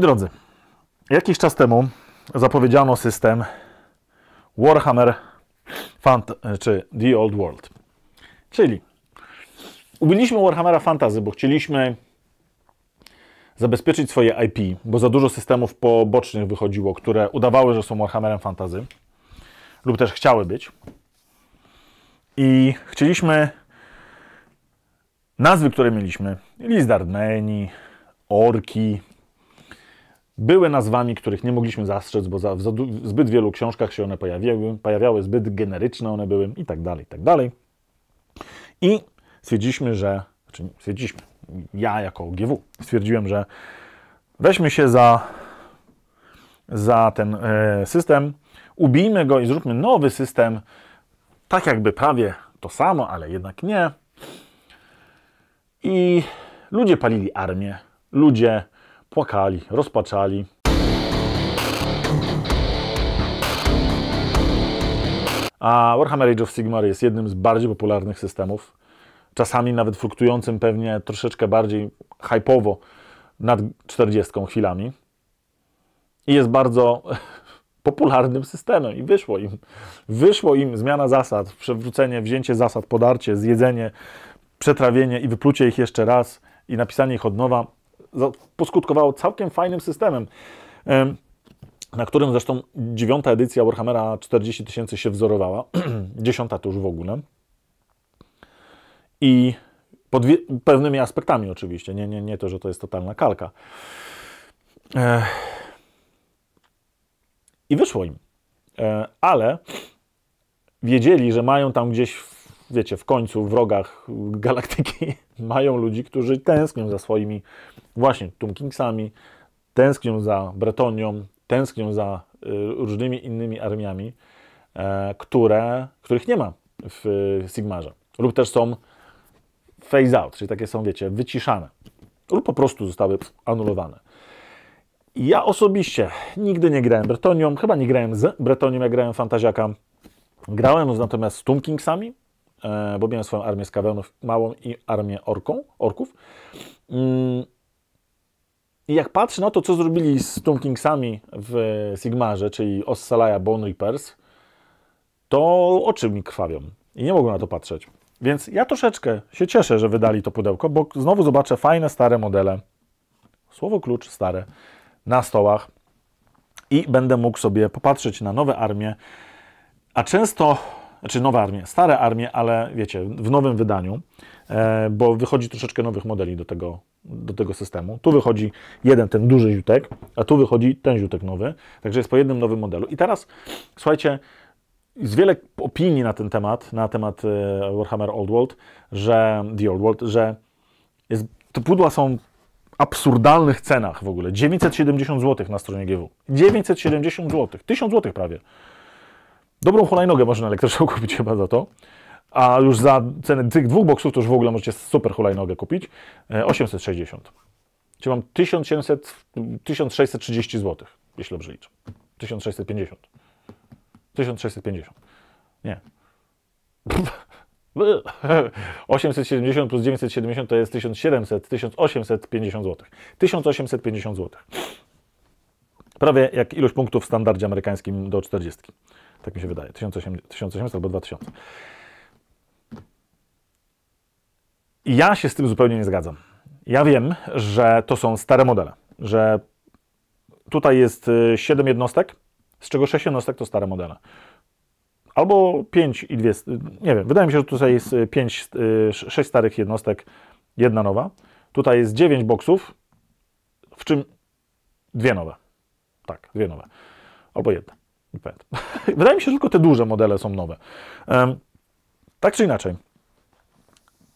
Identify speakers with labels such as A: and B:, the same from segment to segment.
A: Drodzy, jakiś czas temu zapowiedziano system Warhammer Fant czy The Old World. Czyli ubiliśmy Warhammera Fantasy, bo chcieliśmy zabezpieczyć swoje IP, bo za dużo systemów pobocznych wychodziło, które udawały, że są Warhammerem Fantasy lub też chciały być. I chcieliśmy nazwy, które mieliśmy, List Orki, były nazwami, których nie mogliśmy zastrzec, bo za, w zbyt wielu książkach się one pojawiały, pojawiały zbyt generyczne one były i tak dalej, i tak dalej. I stwierdziliśmy, że, znaczy stwierdziliśmy, ja jako GW stwierdziłem, że weźmy się za, za ten e, system, ubijmy go i zróbmy nowy system, tak jakby prawie to samo, ale jednak nie. I ludzie palili armię, ludzie płakali, rozpaczali. A Warhammer Age of Sigmar jest jednym z bardziej popularnych systemów, czasami nawet fluktującym pewnie troszeczkę bardziej hypowo nad 40 chwilami. I jest bardzo popularnym systemem i wyszło im. Wyszło im zmiana zasad, przewrócenie, wzięcie zasad, podarcie, zjedzenie, przetrawienie i wyplucie ich jeszcze raz i napisanie ich od nowa poskutkowało całkiem fajnym systemem na którym zresztą dziewiąta edycja Warhammera 40 tysięcy się wzorowała, dziesiąta to już w ogóle. I pod pewnymi aspektami oczywiście, nie, nie, nie to, że to jest totalna kalka. I wyszło im. E, ale wiedzieli, że mają tam gdzieś wiecie, w końcu w rogach galaktyki mają ludzi, którzy tęsknią za swoimi właśnie Tumkingsami, tęsknią za Bretonią, tęsknią za y, różnymi innymi armiami, e, które, których nie ma w y, Sigmarze. Lub też są phase out, czyli takie są, wiecie, wyciszane. Lub po prostu zostały anulowane. Ja osobiście nigdy nie grałem Bretonią, chyba nie grałem z Bretonią, ja grałem Fantaziaka. Grałem natomiast z Tomkingsami, E, bo miałem swoją armię z małą i armię orką, orków. Mm. I jak patrzę na to, co zrobili z Tomb Kingsami w Sigmarze, czyli Ossalaya Bone Reapers, to oczy mi krwawią i nie mogłem na to patrzeć. Więc ja troszeczkę się cieszę, że wydali to pudełko, bo znowu zobaczę fajne, stare modele. Słowo klucz stare na stołach i będę mógł sobie popatrzeć na nowe armie. A często znaczy nowe armie, stare armie, ale wiecie, w nowym wydaniu, e, bo wychodzi troszeczkę nowych modeli do tego, do tego systemu. Tu wychodzi jeden, ten duży ziutek, a tu wychodzi ten ziutek nowy, także jest po jednym nowym modelu. I teraz, słuchajcie, jest wiele opinii na ten temat, na temat e, Warhammer Old World, że, The Old World, że jest, te pudła są absurdalnych cenach w ogóle. 970 zł na stronie GW. 970 zł, 1000 zł prawie. Dobrą hulajnogę można na elektryczną kupić chyba za to. A już za cenę tych dwóch boksów to już w ogóle możecie super hulajnogę kupić. 860. E, Czyli mam 1700, 1630 zł, jeśli dobrze liczę. 1650. 1650. Nie. 870 plus 970 to jest 1700, 1850 zł. 1850 zł. Prawie jak ilość punktów w standardzie amerykańskim do 40. Tak mi się wydaje. 1800, 1800 albo 2000. Ja się z tym zupełnie nie zgadzam. Ja wiem, że to są stare modele, że tutaj jest 7 y, jednostek, z czego 6 jednostek to stare modele. Albo 5 i 2, nie wiem, wydaje mi się, że tutaj jest 5, y, 6 y, starych jednostek, jedna nowa. Tutaj jest 9 boksów, w czym dwie nowe. Tak, dwie nowe. Albo jedna. Nie pamiętam. Wydaje mi się, że tylko te duże modele są nowe. tak czy inaczej,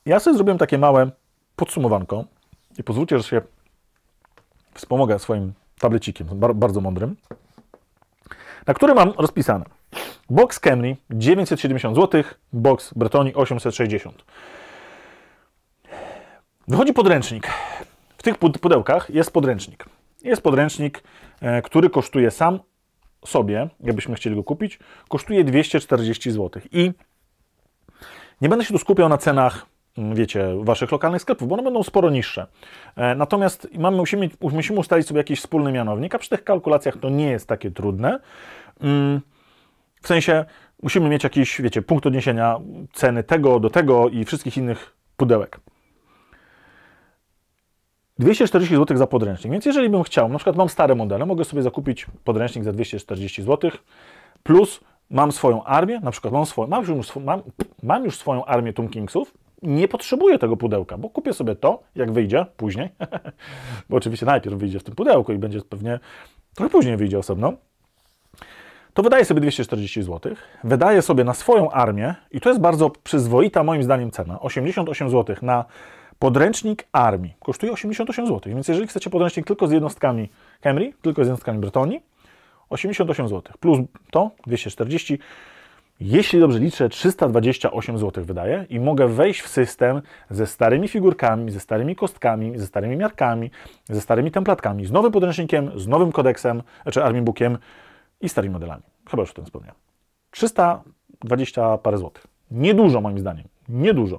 A: ja sobie zrobiłem takie małe podsumowanko i pozwólcie, że się wspomogę swoim tablecikiem, bardzo mądrym, na który mam rozpisane box Camry 970 zł, box Bretoni 860. Wychodzi podręcznik. W tych pudełkach jest podręcznik. Jest podręcznik, e, który kosztuje sam sobie, jakbyśmy chcieli go kupić, kosztuje 240 zł. I nie będę się tu skupiał na cenach, mm, wiecie, waszych lokalnych sklepów, bo one będą sporo niższe. E, natomiast mamy, musimy, musimy ustalić sobie jakiś wspólny mianownik, a przy tych kalkulacjach to nie jest takie trudne. Mm, w sensie musimy mieć jakiś, wiecie, punkt odniesienia ceny tego do tego i wszystkich innych pudełek. 240 zł za podręcznik. Więc jeżeli bym chciał, na przykład mam stare modele, mogę sobie zakupić podręcznik za 240 zł, plus mam swoją armię, na przykład mam, mam, już, mam, mam już swoją armię Tumkingsów, nie potrzebuję tego pudełka, bo kupię sobie to, jak wyjdzie później, bo oczywiście najpierw wyjdzie w tym pudełku i będzie pewnie, trochę później wyjdzie osobno, to wydaje sobie 240 zł, wydaje sobie na swoją armię i to jest bardzo przyzwoita moim zdaniem cena, 88 zł na Podręcznik armii kosztuje 88 zł, więc jeżeli chcecie podręcznik tylko z jednostkami Henry, tylko z jednostkami Bretonii, 88 zł, plus to 240, jeśli dobrze liczę, 328 zł wydaje i mogę wejść w system ze starymi figurkami, ze starymi kostkami, ze starymi miarkami, ze starymi templatkami, z nowym podręcznikiem, z nowym kodeksem, czy znaczy army bookiem i starymi modelami. Chyba już o tym wspomniałem. 320 parę złotych. Niedużo moim zdaniem. Niedużo.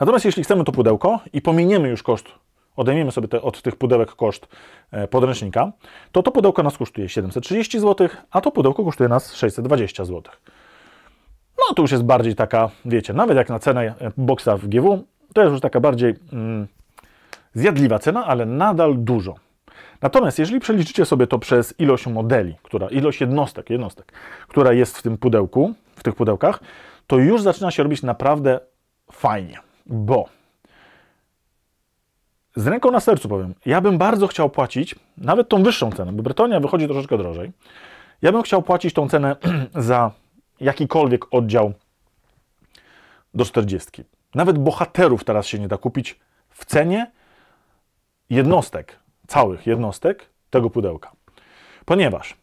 A: Natomiast jeśli chcemy to pudełko i pominiemy już koszt, odejmiemy sobie te, od tych pudełek koszt e, podręcznika, to to pudełko nas kosztuje 730 zł, a to pudełko kosztuje nas 620 zł. No to już jest bardziej taka, wiecie, nawet jak na cenę e, boksa w GW, to jest już taka bardziej mm, zjadliwa cena, ale nadal dużo. Natomiast jeżeli przeliczycie sobie to przez ilość modeli, która, ilość jednostek, jednostek, która jest w tym pudełku, w tych pudełkach, to już zaczyna się robić naprawdę fajnie bo z ręką na sercu powiem, ja bym bardzo chciał płacić nawet tą wyższą cenę, bo Bretonia wychodzi troszeczkę drożej. Ja bym chciał płacić tą cenę za jakikolwiek oddział do 40. Nawet bohaterów teraz się nie da kupić w cenie jednostek, całych jednostek tego pudełka. Ponieważ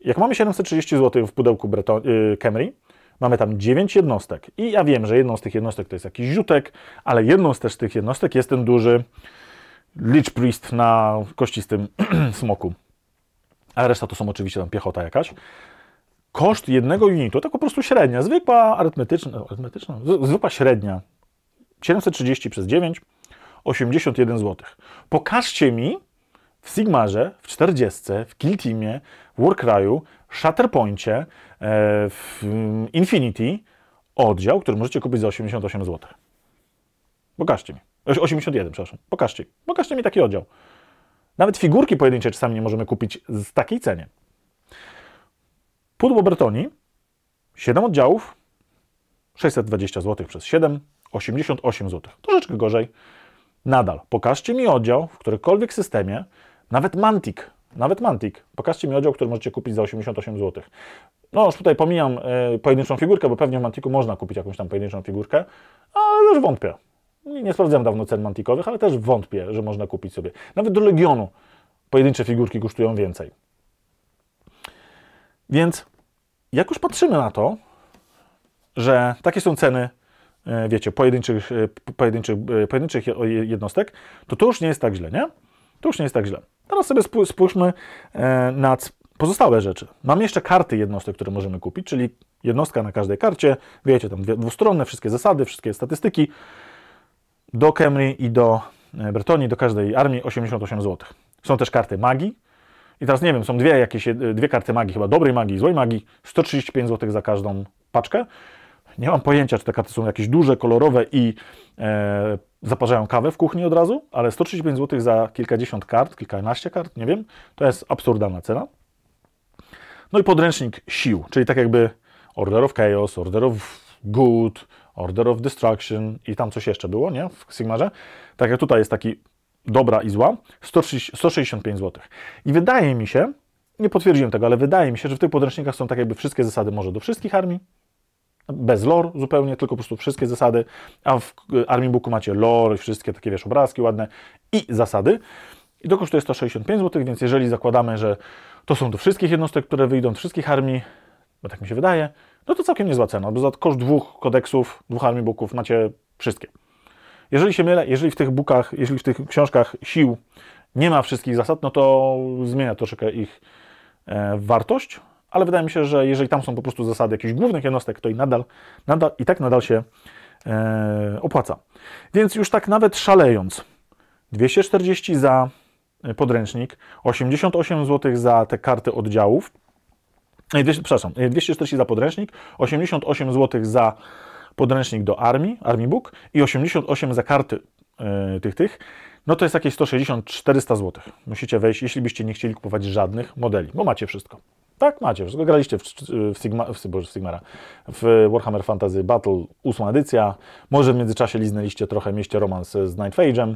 A: jak mamy 730 zł w pudełku Breton- y, Camry, Mamy tam 9 jednostek i ja wiem, że jedną z tych jednostek to jest jakiś ziutek, ale jedną z też tych jednostek jest ten duży Lich Priest na kościstym smoku. A reszta to są oczywiście tam piechota jakaś. Koszt jednego unitu, tak po prostu średnia, zwykła arytmetyczna, no, arytmetyczna zwykła średnia. 730 przez 9, 81 zł. Pokażcie mi w Sigmarze, w 40, w Kiltimie, Warcry'u, Shatterpointie, e, w mm, Infinity oddział, który możecie kupić za 88 zł. Pokażcie mi. 81, przepraszam. Pokażcie. Pokażcie mi taki oddział. Nawet figurki pojedyncze czasami nie możemy kupić z takiej cenie. Pudło Bertoni, 7 oddziałów, 620 zł przez 7, 88 zł. Troszeczkę gorzej. Nadal pokażcie mi oddział w którymkolwiek systemie, nawet Mantik nawet Mantic. Pokażcie mi odział, który możecie kupić za 88 zł. No już tutaj pomijam e, pojedynczą figurkę, bo pewnie w Mantiku można kupić jakąś tam pojedynczą figurkę, ale już wątpię. Nie, nie sprawdzałem dawno cen mantikowych, ale też wątpię, że można kupić sobie. Nawet do Legionu pojedyncze figurki kosztują więcej. Więc jak już patrzymy na to, że takie są ceny, e, wiecie, pojedynczych, e, pojedynczych, pojedynczych jednostek, to to już nie jest tak źle, nie? To już nie jest tak źle. Teraz sobie spójrzmy e, na pozostałe rzeczy. Mam jeszcze karty jednostek, które możemy kupić, czyli jednostka na każdej karcie, wiecie, tam dwustronne, wszystkie zasady, wszystkie statystyki do Kemry i do e, Bretonii, do każdej armii 88 zł. Są też karty magii. I teraz nie wiem, są dwie jakieś, e, dwie karty magii, chyba dobrej magii i złej magii, 135 zł za każdą paczkę. Nie mam pojęcia, czy te karty są jakieś duże, kolorowe i e, zaparzają kawę w kuchni od razu, ale 135 zł za kilkadziesiąt kart, kilkanaście kart, nie wiem, to jest absurdalna cena. No i podręcznik sił, czyli tak jakby Order of Chaos, Order of Good, Order of Destruction i tam coś jeszcze było, nie? W Sigmarze. Tak jak tutaj jest taki dobra i zła, 165 zł. I wydaje mi się, nie potwierdziłem tego, ale wydaje mi się, że w tych podręcznikach są tak jakby wszystkie zasady może do wszystkich armii, bez lore zupełnie, tylko po prostu wszystkie zasady, a w y, Army Booku macie lore i wszystkie takie, wiesz, obrazki ładne i zasady. I to kosztuje 165 zł, więc jeżeli zakładamy, że to są do wszystkich jednostek, które wyjdą, do wszystkich armii, bo tak mi się wydaje, no to całkiem niezła cena, bo za koszt dwóch kodeksów, dwóch armii booków macie wszystkie. Jeżeli się mylę, jeżeli w tych bookach, jeżeli w tych książkach sił nie ma wszystkich zasad, no to zmienia troszeczkę ich e, wartość, ale wydaje mi się, że jeżeli tam są po prostu zasady jakichś głównych jednostek, to i nadal, nadal i tak nadal się e, opłaca. Więc już tak nawet szalejąc, 240 za e, podręcznik, 88 zł za te karty oddziałów, 200, e, przepraszam, 240 e, za podręcznik, 88 zł za podręcznik do armii, Army Book i 88 za karty tych, tych, no to jest jakieś 160-400 zł. Musicie wejść, jeśli byście nie chcieli kupować żadnych modeli, bo macie wszystko. Tak, macie. Wszystko graliście w, w, Sigma, w, Boże, w Sigmara, w Warhammer Fantasy Battle, ósma edycja. Może w międzyczasie liznęliście trochę mieście romans z Night Fage'em.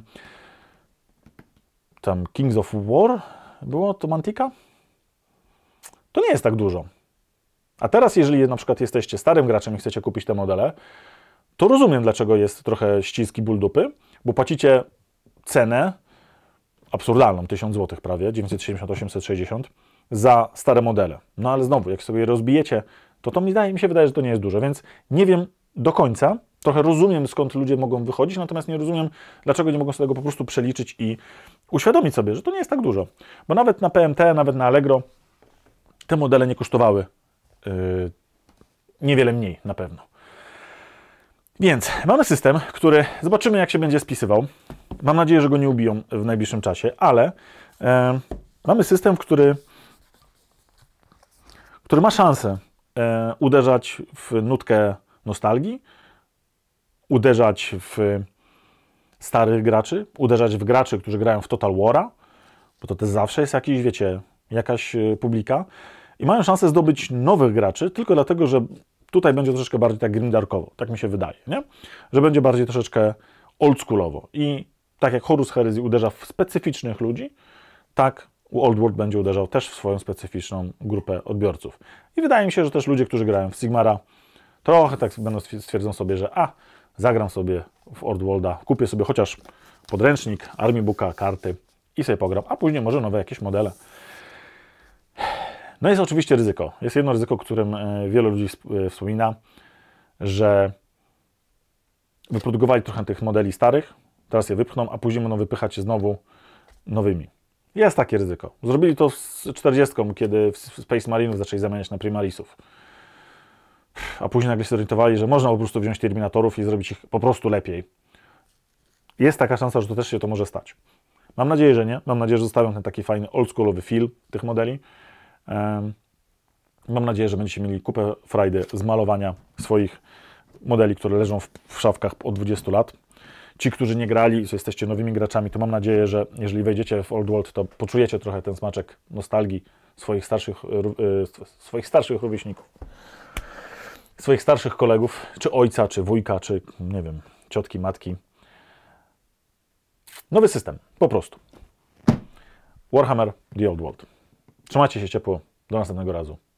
A: Tam Kings of War było, to Mantika? To nie jest tak dużo. A teraz, jeżeli na przykład jesteście starym graczem i chcecie kupić te modele, to rozumiem, dlaczego jest trochę ściski buldupy, dupy, bo płacicie cenę absurdalną, 1000 zł prawie, 970-860 za stare modele. No ale znowu, jak sobie je rozbijecie, to to mi, daje, mi się wydaje, że to nie jest dużo, więc nie wiem do końca, trochę rozumiem skąd ludzie mogą wychodzić, natomiast nie rozumiem, dlaczego nie mogą sobie tego po prostu przeliczyć i uświadomić sobie, że to nie jest tak dużo. Bo nawet na PMT, nawet na Allegro te modele nie kosztowały yy, niewiele mniej na pewno. Więc mamy system, który zobaczymy, jak się będzie spisywał. Mam nadzieję, że go nie ubiją w najbliższym czasie, ale yy, mamy system, który który ma szansę e, uderzać w nutkę nostalgii, uderzać w starych graczy, uderzać w graczy, którzy grają w Total War'a, bo to też zawsze jest jakiś, wiecie, jakaś e, publika. I mają szansę zdobyć nowych graczy tylko dlatego, że tutaj będzie troszeczkę bardziej tak grimdarkowo, tak mi się wydaje, nie? Że będzie bardziej troszeczkę oldschoolowo. I tak jak Horus Heresy uderza w specyficznych ludzi, tak Old World będzie uderzał też w swoją specyficzną grupę odbiorców. I wydaje mi się, że też ludzie, którzy grają w Sigmara, trochę tak będą stwierdzą sobie, że a, zagram sobie w Old Worlda, kupię sobie chociaż podręcznik, Army Booka, karty i sobie pogram, a później może nowe jakieś modele. No jest oczywiście ryzyko. Jest jedno ryzyko, o którym e, wielu ludzi e, wspomina, że wyprodukowali trochę tych modeli starych, teraz je wypchną, a później będą wypychać się znowu nowymi. Jest takie ryzyko. Zrobili to z 40, kiedy Space Marine zaczęli zamieniać na Primarisów. A później nagle się zorientowali, że można po prostu wziąć Terminatorów i zrobić ich po prostu lepiej. Jest taka szansa, że to też się to może stać. Mam nadzieję, że nie. Mam nadzieję, że zostawią ten taki fajny oldschoolowy feel tych modeli. Mam nadzieję, że będziecie mieli kupę frajdy z malowania swoich modeli, które leżą w, w szafkach od 20 lat. Ci, którzy nie grali, jesteście nowymi graczami, to mam nadzieję, że jeżeli wejdziecie w Old World, to poczujecie trochę ten smaczek nostalgii swoich starszych, yy, swoich starszych rówieśników, swoich starszych kolegów, czy ojca, czy wujka, czy nie wiem, ciotki, matki. Nowy system, po prostu. Warhammer The Old World. Trzymajcie się ciepło. Do następnego razu.